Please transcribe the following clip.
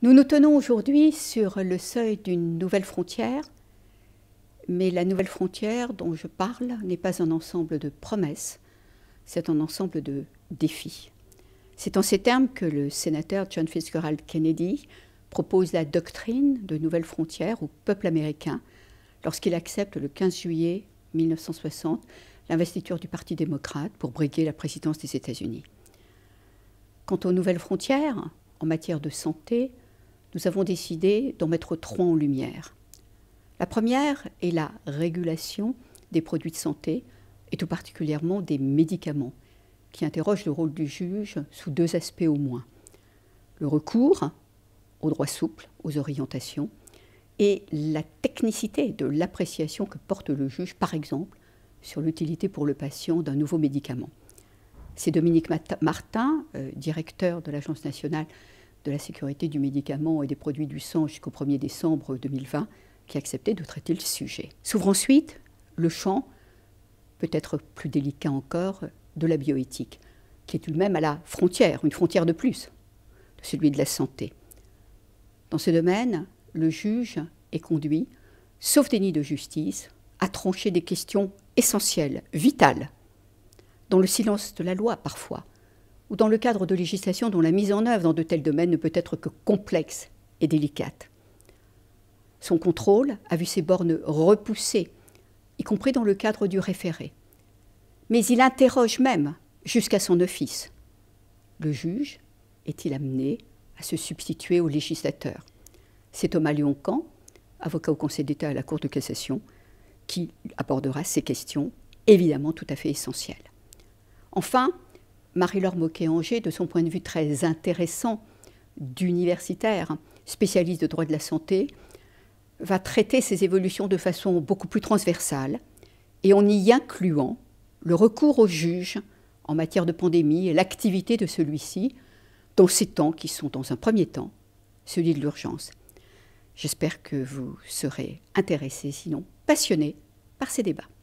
Nous nous tenons aujourd'hui sur le seuil d'une nouvelle frontière, mais la nouvelle frontière dont je parle n'est pas un ensemble de promesses, c'est un ensemble de défis. C'est en ces termes que le sénateur John Fitzgerald Kennedy propose la doctrine de nouvelles frontières au peuple américain lorsqu'il accepte le 15 juillet 1960 l'investiture du Parti démocrate pour briguer la présidence des États-Unis. Quant aux nouvelles frontières, en matière de santé, nous avons décidé d'en mettre trois en lumière. La première est la régulation des produits de santé, et tout particulièrement des médicaments, qui interroge le rôle du juge sous deux aspects au moins. Le recours aux droits souples, aux orientations, et la technicité de l'appréciation que porte le juge, par exemple, sur l'utilité pour le patient d'un nouveau médicament. C'est Dominique Martin, euh, directeur de l'Agence nationale de la sécurité du médicament et des produits du sang jusqu'au 1er décembre 2020 qui accepté de traiter le sujet. S'ouvre ensuite le champ, peut-être plus délicat encore, de la bioéthique, qui est tout de même à la frontière, une frontière de plus, de celui de la santé. Dans ce domaine, le juge est conduit, sauf déni de justice, à trancher des questions essentielles, vitales, dans le silence de la loi parfois, ou dans le cadre de législations dont la mise en œuvre dans de tels domaines ne peut être que complexe et délicate. Son contrôle a vu ses bornes repoussées, y compris dans le cadre du référé. Mais il interroge même jusqu'à son office. Le juge est-il amené à se substituer au législateur C'est Thomas lyon avocat au Conseil d'État à la Cour de cassation, qui abordera ces questions, évidemment tout à fait essentielles. Enfin, Marie-Laure Moquet-Angers, de son point de vue très intéressant d'universitaire, spécialiste de droit de la santé, va traiter ces évolutions de façon beaucoup plus transversale et en y incluant le recours au juge en matière de pandémie et l'activité de celui-ci dans ces temps qui sont dans un premier temps celui de l'urgence. J'espère que vous serez intéressés, sinon passionnés, par ces débats.